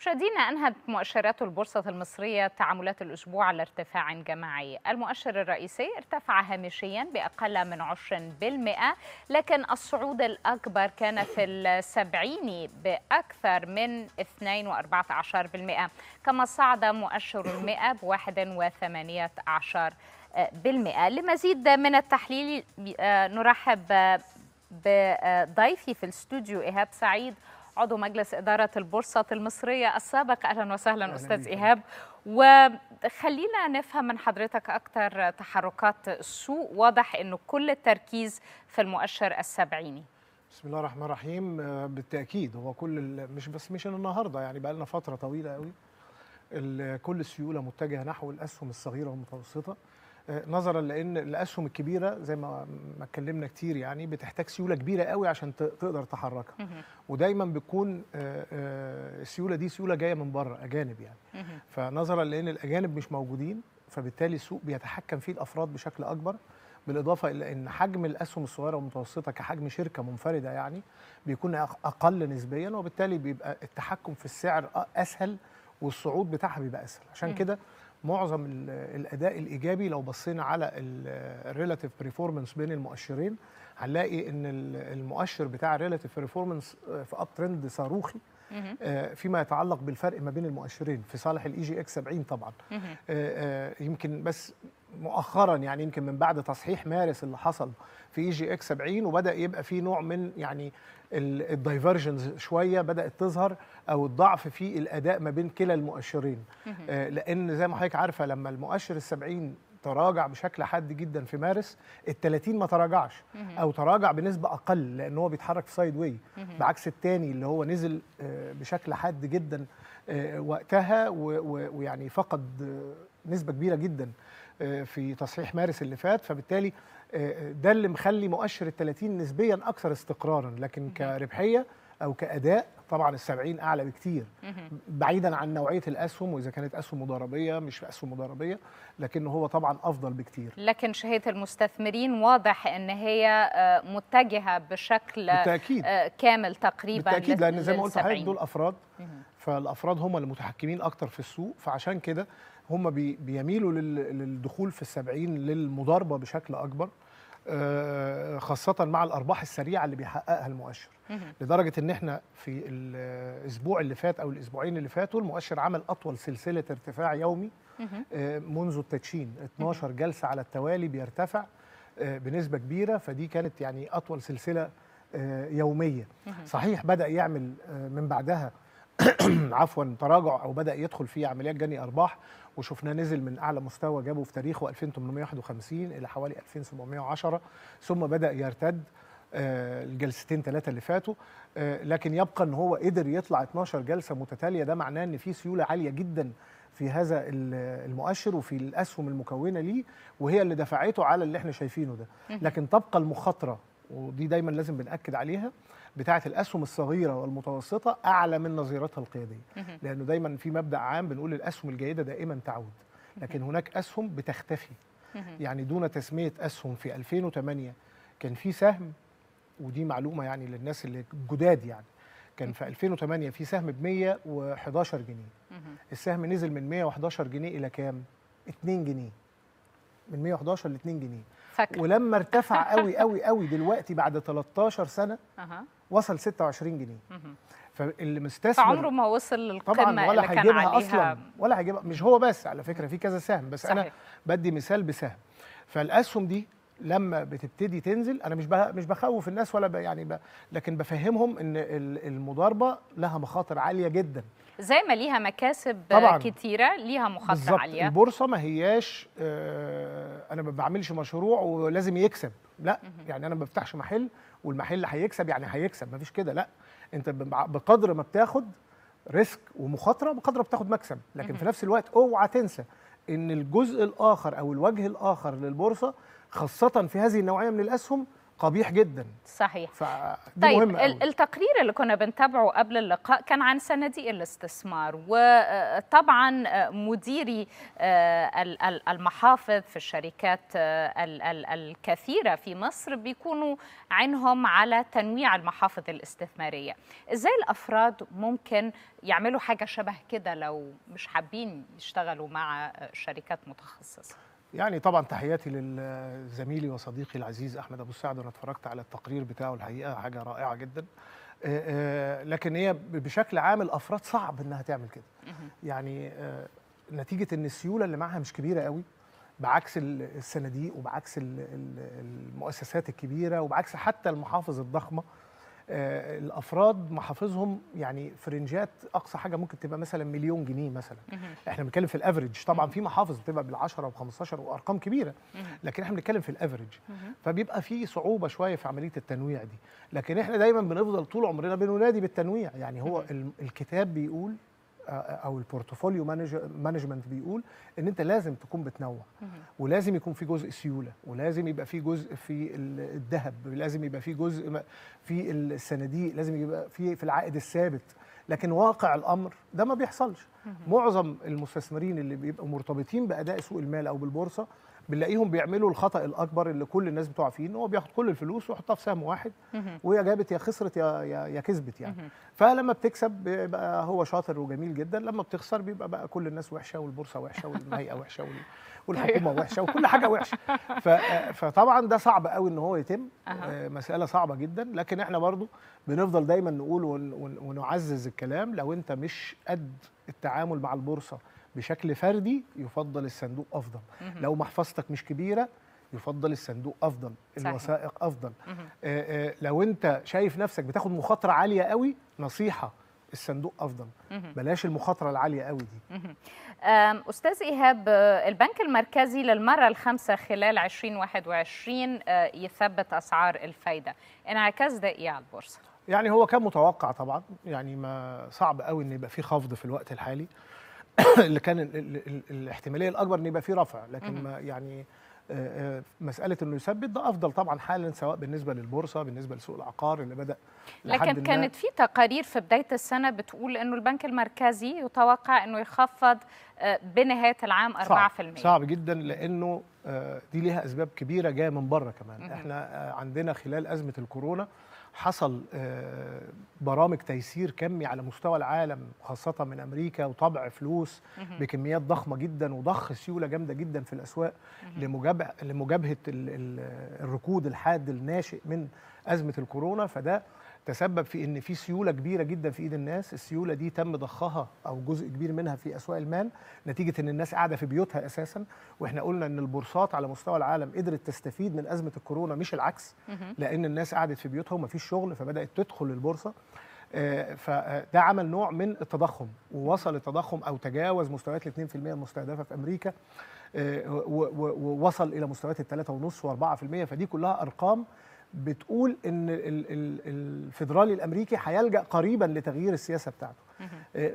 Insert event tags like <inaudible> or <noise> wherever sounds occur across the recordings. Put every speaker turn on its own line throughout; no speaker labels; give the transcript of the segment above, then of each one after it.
مشاهدينا أنهت مؤشرات البورصة المصرية تعاملات الأسبوع على ارتفاع جماعي المؤشر الرئيسي ارتفع هامشيا بأقل من 20% لكن الصعود الأكبر كان في السبعيني بأكثر من 2.14% كما صعد مؤشر المئة بواحد وثمانية عشر بالمئة لمزيد من التحليل آه، نرحب بضيفي في الاستوديو إيهاب سعيد عضو مجلس إدارة البورصة المصرية السابق أهلا وسهلا أستاذ إيهاب وخلينا نفهم من حضرتك أكثر تحركات السوق واضح أنه كل التركيز في المؤشر السبعيني
بسم الله الرحمن الرحيم آه، بالتأكيد هو كل مش بس مش النهاردة يعني بقى لنا فترة طويلة قوي كل السيولة متجهة نحو الأسهم الصغيرة والمتوسطة نظرا لان الاسهم الكبيره زي ما ما اتكلمنا كتير يعني بتحتاج سيوله كبيره قوي عشان تقدر تحركها ودايما بتكون آه، آه، السيوله دي سيوله جايه من بره اجانب يعني فنظرا لان الاجانب مش موجودين فبالتالي السوق بيتحكم فيه الافراد بشكل اكبر بالاضافه الى ان حجم الاسهم الصغيره والمتوسطه كحجم شركه منفرده يعني بيكون اقل نسبيا وبالتالي بيبقى التحكم في السعر اسهل والصعود بتاعها بيبقى اسهل عشان كده معظم الاداء الايجابي لو بصينا على الريلاتيف بريفورمانس بين المؤشرين هنلاقي ان المؤشر بتاع الريلاتيف آه، بريفورمانس في اب ترند صاروخي آه، فيما يتعلق بالفرق ما بين المؤشرين في صالح الاي جي اكس 70 طبعا آه، آه، يمكن بس مؤخرا يعني يمكن من بعد تصحيح مارس اللي حصل في اي جي اكس 70 وبدا يبقى في نوع من يعني الدايفرجنز شويه بدات تظهر او الضعف في الاداء ما بين كلا المؤشرين لان زي ما حضرتك عارفه لما المؤشر ال 70 تراجع بشكل حاد جدا في مارس ال 30 ما تراجعش او تراجع بنسبه اقل لان هو بيتحرك في سايد واي بعكس الثاني اللي هو نزل آه، بشكل حاد جدا آه، وقتها ويعني فقد آه، نسبه كبيره جدا في تصحيح مارس اللي فات فبالتالي ده اللي مخلي مؤشر ال 30 نسبيا اكثر استقرارا لكن كربحيه او كاداء طبعا 70 اعلى بكتير بعيدا عن نوعيه الاسهم واذا كانت اسهم مضاربيه مش اسهم مضاربيه لكن هو طبعا افضل بكتير
لكن شهيه المستثمرين واضح ان هي آه، متجهه بشكل آه، بالتأكيد. كامل تقريبا بالتاكيد لان زي ما قلت حضرتك دول
افراد فالافراد هم المتحكمين اكتر في السوق فعشان كده هم بيميلوا للدخول في السبعين للمضاربه بشكل اكبر آه، خاصة مع الأرباح السريعة اللي بيحققها المؤشر لدرجة إن إحنا في الأسبوع اللي فات أو الأسبوعين اللي فاتوا المؤشر عمل أطول سلسلة ارتفاع يومي آه، منذ التدشين 12 جلسة على التوالي بيرتفع آه، بنسبة كبيرة فدي كانت يعني أطول سلسلة يومية صحيح بدأ يعمل من بعدها <clears throat> عفوا تراجع او بدا يدخل في عمليات جني ارباح وشفناه نزل من اعلى مستوى جابه في تاريخه 2851 الى حوالي 2710 ثم بدا يرتد آه، الجلستين ثلاثه اللي فاتوا آه، لكن يبقى ان هو قدر يطلع 12 جلسه متتاليه ده معناه ان في سيوله عاليه جدا في هذا المؤشر وفي الاسهم المكونه ليه وهي اللي دفعته على اللي احنا شايفينه ده لكن تبقى المخاطره ودي دايما لازم بناكد عليها بتاعه الاسهم الصغيره والمتوسطه اعلى من نظيرتها القياديه لانه دايما في مبدا عام بنقول الاسهم الجيده دائما تعود لكن هناك اسهم بتختفي يعني دون تسميه اسهم في 2008 كان في سهم ودي معلومه يعني للناس اللي جداد يعني كان في 2008 في سهم ب 111 جنيه السهم نزل من 111 جنيه الى كام 2 جنيه من 111 ل 2 جنيه فكرة. ولما ارتفع قوي قوي قوي دلوقتي بعد 13 سنه أه. وصل 26 جنيه فاللي مستثمر عمره
ما وصل للقمه عليها ولا هيجيبها اصلا
ولا هيجيبها مش هو بس على فكره في كذا سهم بس صحيح. انا بدي مثال بسهم فالاسهم دي لما بتبتدي تنزل انا مش مش بخوف الناس ولا يعني ب لكن بفهمهم ان المضاربه لها مخاطر عاليه جدا
زي ما ليها مكاسب طبعا كتيره ليها مخاطر عاليه
البورصه ما هياش آه انا ما بعملش مشروع ولازم يكسب لا يعني انا ما بفتحش محل والمحل هيكسب يعني هيكسب مفيش كده لا انت بقدر ما بتاخد ريسك ومخاطره بقدر ما بتاخد مكسب لكن في نفس الوقت اوعى تنسى ان الجزء الاخر او الوجه الاخر للبورصه خاصه في هذه النوعيه من الاسهم قبيح جدا صحيح فدي طيب مهمة قوي.
التقرير اللي كنا بنتابعه قبل اللقاء كان عن صناديق الاستثمار وطبعا مديري آه، المحافظ في الشركات آه، الكثيرة في مصر بيكونوا عينهم على تنويع المحافظ الاستثمارية ازاي الأفراد ممكن يعملوا حاجة شبه كده لو مش حابين يشتغلوا مع شركات متخصصة
يعني طبعا تحياتي لزميلي وصديقي العزيز احمد ابو السعد وانا اتفرجت على التقرير بتاعه الحقيقه حاجه رائعه جدا آه، آه، لكن هي بشكل عام الافراد صعب انها تعمل كده يعني آه، نتيجه ان السيوله اللي معاها مش كبيره قوي بعكس الصناديق وبعكس المؤسسات الكبيره وبعكس حتى المحافظ الضخمه آه، الافراد محافظهم يعني فرنجات اقصى حاجه ممكن تبقى مثلا مليون جنيه مثلا احنا بنتكلم في الافريج طبعا في محافظ بتبقى بال10 و15 وارقام كبيره لكن احنا بنتكلم في الافريج فبيبقى في صعوبه شويه في عمليه التنويع دي لكن احنا دايما بنفضل طول عمرنا بننادي بالتنويع يعني هو الكتاب بيقول او البورتفوليو مانجمنت بيقول ان انت لازم تكون بتنوع ولازم يكون في جزء سيوله ولازم يبقى في جزء في الذهب ولازم يبقى في جزء في الصناديق لازم يبقى في في العائد الثابت لكن واقع الامر ده ما بيحصلش معظم المستثمرين اللي بيبقوا مرتبطين باداء سوق المال او بالبورصه بنلاقيهم بيعملوا الخطا الاكبر اللي كل الناس بتقع فيه ان هو بياخد كل الفلوس ويحطها في سهم واحد وهي جابت يا خسرت يا يا, يا كسبت يعني فلما بتكسب بيبقى هو شاطر وجميل جدا لما بتخسر بيبقى بقى كل الناس وحشه والبورصه وحشه والهيئه وحشه وال... والحكومه أيوه. وحشه وكل حاجه وحشه فطبعا ده صعب قوي ان هو يتم أه. مساله صعبه جدا لكن احنا برضو بنفضل دايما نقول ونعزز الكلام لو انت مش قد التعامل مع البورصه بشكل فردي يفضل الصندوق افضل مم. لو محفظتك مش كبيره يفضل الصندوق افضل صحيح. الوثائق افضل آآ آآ آه، آه، لو انت شايف نفسك بتاخد مخاطره عاليه قوي نصيحه الصندوق افضل مم. بلاش المخاطره العاليه قوي
دي استاذ ايهاب آه، البنك المركزي للمره الخامسه خلال 2021 يثبت اسعار الفايده انعكاس ده ايه على البورصه
يعني هو كان متوقع طبعا يعني ما صعب قوي ان يبقى في خفض في الوقت الحالي <coughs> اللي كان ال ال الاحتماليه الاكبر ان يبقى في رفع لكن ما يعني آه، آه، مساله انه يثبت ده افضل طبعا حالا سواء بالنسبه للبورصه بالنسبه لسوق العقار اللي بدا لكن كانت في
تقارير في بدايه السنه بتقول انه البنك المركزي يتوقع انه يخفض آه، بنهايه العام 4% صعب, صعب
جدا لانه دي ليها اسباب كبيره جايه من بره كمان احنا عندنا خلال ازمه الكورونا حصل آه، برامج تيسير كمي على مستوى العالم خاصة من أمريكا وطبع فلوس بكميات ضخمة جدا وضخ سيولة جامدة جدا في الأسواق لمجابهة الركود الحاد الناشئ من أزمة الكورونا فده تسبب في ان في سيوله كبيره جدا في ايد الناس السيوله دي تم ضخها او جزء كبير منها في اسواق المال نتيجه ان الناس قاعده في بيوتها اساسا واحنا قلنا ان البورصات على مستوى العالم قدرت تستفيد من ازمه الكورونا مش العكس لان الناس قعدت في بيوتها ومفيش شغل فبدات تدخل البورصه آه، فده آه، عمل نوع من التضخم ووصل التضخم او تجاوز مستويات ال 2% المستهدفه في امريكا آه، ووصل الى مستويات ال 3.5 و4% فدي كلها ارقام بتقول ان الفيدرالي الامريكي هيلجا قريبا لتغيير السياسه بتاعته آه،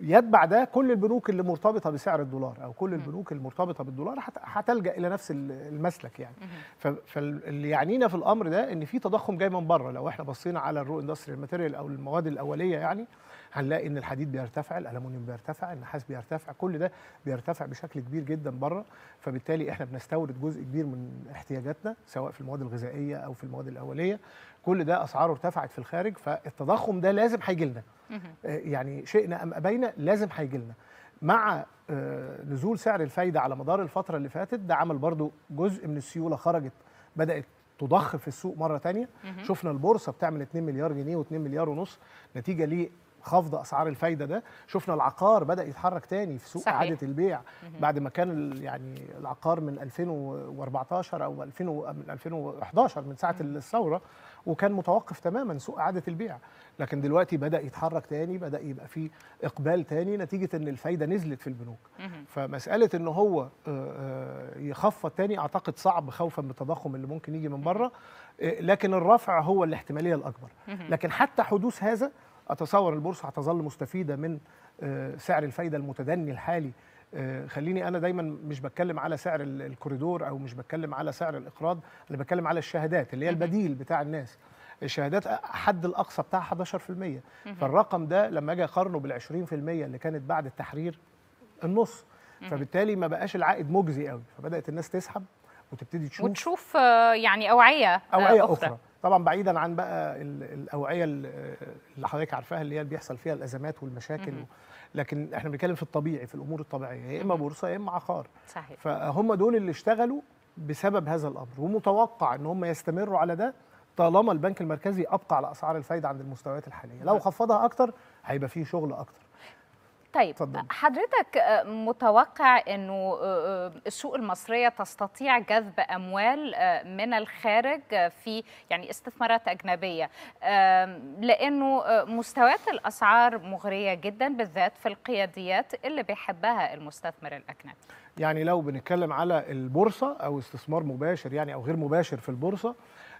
يتبع ده كل البنوك اللي مرتبطه بسعر الدولار او كل البنوك المرتبطه بالدولار هتلجا الى نفس المسلك يعني فاللي يعنينا في الامر ده ان في تضخم جاي من بره لو احنا بصينا على الرو اندستريال ماتيريال او المواد الاوليه يعني هنلاقي ان الحديد بيرتفع الالومنيوم بيرتفع النحاس بيرتفع كل ده بيرتفع بشكل كبير جدا بره فبالتالي احنا بنستورد جزء كبير من احتياجاتنا سواء في المواد الغذائيه او في المواد الاوليه كل ده اسعاره ارتفعت في الخارج فالتضخم ده لازم هيجي لنا آه، يعني شئنا ام ابينا لازم هيجي لنا مع آه، نزول سعر الفايده على مدار الفتره اللي فاتت ده عمل برضو جزء من السيوله خرجت بدات تضخ في السوق مره تانية شفنا البورصه بتعمل 2 مليار جنيه و2 مليار ونص نتيجه خفض اسعار الفايده ده شفنا العقار بدا يتحرك تاني في سوق اعاده البيع بعد ما كان يعني العقار من 2014 او 2000 من 2011 من ساعه الثوره وكان متوقف تماما سوق اعاده البيع لكن دلوقتي بدا يتحرك تاني بدا يبقى في اقبال تاني نتيجه ان الفايده نزلت في البنوك فمساله ان هو آه، آه، يخفض تاني اعتقد صعب خوفا من التضخم اللي ممكن يجي من بره آه، لكن الرفع هو الاحتماليه الاكبر لكن حتى حدوث هذا اتصور البورصه هتظل مستفيده من آه، سعر الفايده المتدني الحالي آه، خليني انا دايما مش بتكلم على سعر الكوريدور او مش بتكلم على سعر الاقراض انا بتكلم على الشهادات اللي هي البديل بتاع الناس الشهادات حد الاقصى بتاعها 11% فالرقم ده لما اجي اقارنه بال 20% اللي كانت بعد التحرير النص فبالتالي ما بقاش العائد مجزي قوي فبدات الناس تسحب وتبتدي تشوف
وتشوف آه، يعني اوعيه اوعيه اخرى, أخرى.
طبعا بعيدا عن بقى الاوعيه اللي حضرتك عارفاها اللي هي اللي بيحصل فيها الازمات والمشاكل و... لكن احنا بنتكلم في الطبيعي في الامور الطبيعيه يا اما بورصه يا اما عقار صحيح فهم دول اللي اشتغلوا بسبب هذا الامر ومتوقع ان هم يستمروا على ده طالما البنك المركزي ابقى على اسعار الفايده عند المستويات الحاليه لو خفضها اكتر هيبقى فيه شغل اكتر
طيب فضل. حضرتك آه، متوقع انه آه، آه، السوق المصريه تستطيع جذب اموال من الخارج في يعني استثمارات اجنبيه لانه مستويات الاسعار مغريه جدا بالذات في القياديات اللي بيحبها المستثمر الاجنبي
يعني لو بنتكلم على البورصه او استثمار مباشر يعني او غير مباشر في البورصه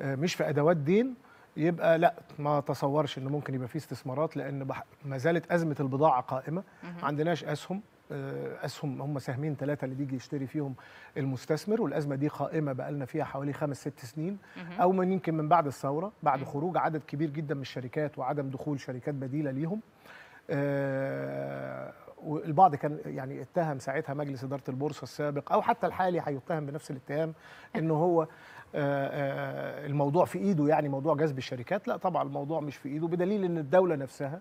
مش في ادوات دين يبقى لا ما تصورش انه ممكن يبقى في استثمارات لان ما زالت ازمه البضاعه قائمه ما عندناش اسهم آه، اسهم هم سهمين ثلاثه اللي بيجي يشتري فيهم المستثمر والازمه دي قائمه بقى لنا فيها حوالي خمس ست سنين او من يمكن من بعد الثوره بعد خروج عدد كبير جدا من الشركات وعدم دخول شركات بديله ليهم آه، والبعض كان يعني اتهم ساعتها مجلس اداره البورصه السابق او حتى الحالي هيتهم بنفس الاتهام ان هو آه، آه، الموضوع في ايده يعني موضوع جذب الشركات لا طبعا الموضوع مش في ايده بدليل ان الدوله نفسها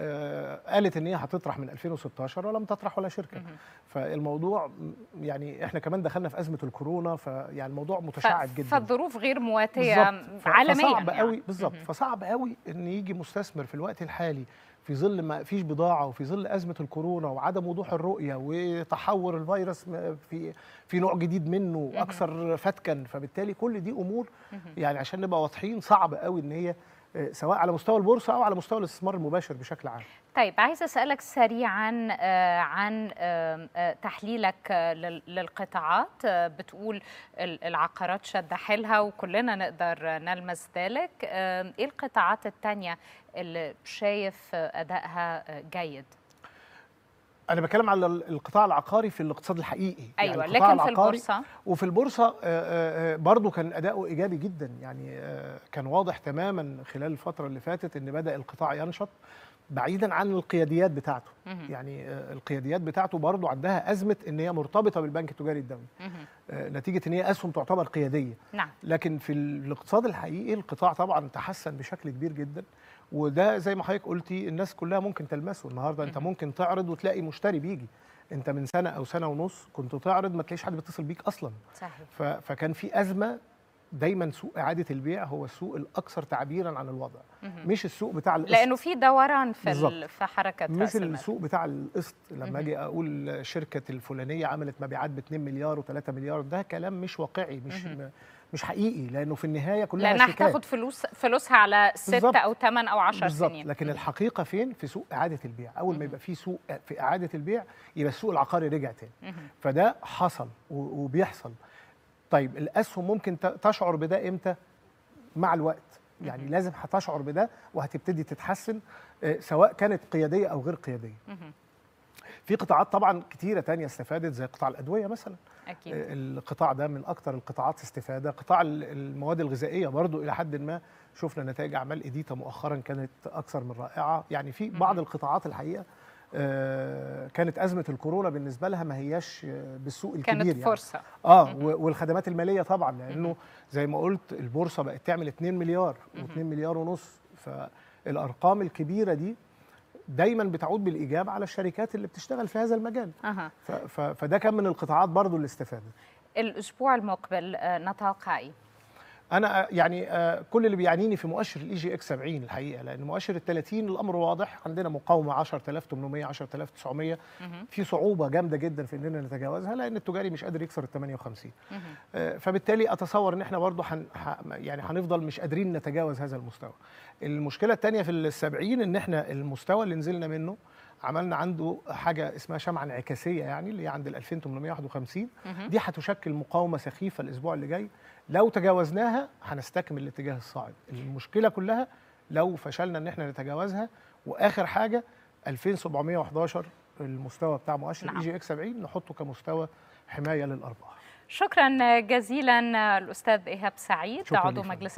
آه، قالت ان هي هتطرح من 2016 ولم تطرح ولا شركه فالموضوع يعني احنا كمان دخلنا في ازمه الكورونا فيعني الموضوع متشعب جدا
فالظروف غير مواتيه عالميا فصعب
يعني. قوي يعني. بالظبط فصعب قوي ان يجي مستثمر في الوقت الحالي في ظل ما فيش بضاعه وفي ظل ازمه الكورونا وعدم وضوح الرؤيه وتحور الفيروس في في نوع جديد منه اكثر فتكا فبالتالي كل دي امور يعني عشان نبقى واضحين صعب قوي ان هي آه، سواء على مستوى البورصه او على مستوى الاستثمار المباشر بشكل عام.
طيب عايز اسالك سريعا آه، عن آه، تحليلك للقطاعات بتقول العقارات شد حيلها وكلنا نقدر نلمس ذلك، ايه القطاعات الثانيه اللي شايف ادائها جيد؟
انا بتكلم على القطاع العقاري في الاقتصاد الحقيقي ايوه يعني لكن في البورصه وفي البورصه آه، آه، آه، برضه كان اداؤه ايجابي جدا يعني كان واضح تماما خلال الفتره اللي فاتت ان بدا القطاع ينشط بعيدا عن القياديات بتاعته يعني آه، القياديات بتاعته برضه عندها ازمه ان هي مرتبطه بالبنك التجاري الدولي آه، نتيجه ان هي اسهم تعتبر قياديه نعم. لكن في الاقتصاد الحقيقي القطاع طبعا تحسن بشكل كبير جدا وده زي ما حضرتك قلتي الناس كلها ممكن تلمسه النهارده انت ممكن تعرض وتلاقي مشتري بيجي انت من سنه او سنه ونص كنت تعرض ما تلاقيش حد بيتصل بيك اصلا صحيح. فكان في ازمه دايما سوق اعاده البيع هو السوق الاكثر تعبيرا عن الوضع مش السوق بتاع القسط لانه
في دوران في بالزبط. في حركه مش
السوق بتاع القسط لما اجي اقول شركه الفلانيه عملت مبيعات ب 2 مليار و3 مليار ده كلام مش واقعي مش مش حقيقي لانه في النهايه كلها لانها هتاخد
فلوس فلوسها على 6 او 8 او 10 سنين لكن
الحقيقه فين في سوق اعاده البيع اول ما يبقى في سوق في اعاده البيع يبقى السوق العقاري رجع تاني فده حصل وبيحصل طيب الاسهم ممكن تشعر بده امتى مع الوقت يعني لازم هتشعر بده وهتبتدي تتحسن آه، سواء كانت قياديه او غير قياديه في قطاعات طبعا كتيره تانية استفادت زي قطاع الادويه مثلا أكيد. آه، القطاع ده من اكتر القطاعات استفاده قطاع المواد الغذائيه برضو الى حد ما شفنا نتائج اعمال ايديتا مؤخرا كانت اكثر من رائعه يعني في بعض القطاعات الحقيقه آه، كانت ازمه الكورونا بالنسبه لها ما هياش بالسوق الكبير كانت يعني. فرصه اه والخدمات الماليه طبعا لانه زي ما قلت البورصه بقت تعمل 2 مليار و2 مليار ونص فالارقام الكبيره دي دايما بتعود بالايجاب على الشركات اللي بتشتغل في هذا المجال فده كان من القطاعات برضو اللي استفادت
الاسبوع المقبل آه، نتوقع ايه
انا آه، يعني آه، كل اللي بيعنيني في مؤشر الاي جي اكس 70 الحقيقه لان مؤشر ال 30 الامر واضح عندنا مقاومه 10800 10900 في صعوبه جامده جدا في اننا نتجاوزها لان التجاري مش قادر يكسر ال 58 آه، فبالتالي اتصور ان احنا برضه حن يعني هنفضل مش قادرين نتجاوز هذا المستوى المشكله الثانيه في ال 70 ان احنا المستوى اللي نزلنا منه عملنا عنده حاجه اسمها شمعه انعكاسيه يعني اللي هي عند ال 2851 دي هتشكل مقاومه سخيفه الاسبوع اللي جاي لو تجاوزناها هنستكمل الاتجاه الصاعد المشكله كلها لو فشلنا ان احنا نتجاوزها واخر حاجه 2711 المستوى بتاع مؤشر نعم. اي جي اكس 70 نحطه كمستوى حمايه للارباح
شكرا جزيلا الاستاذ ايهاب سعيد عضو مجلس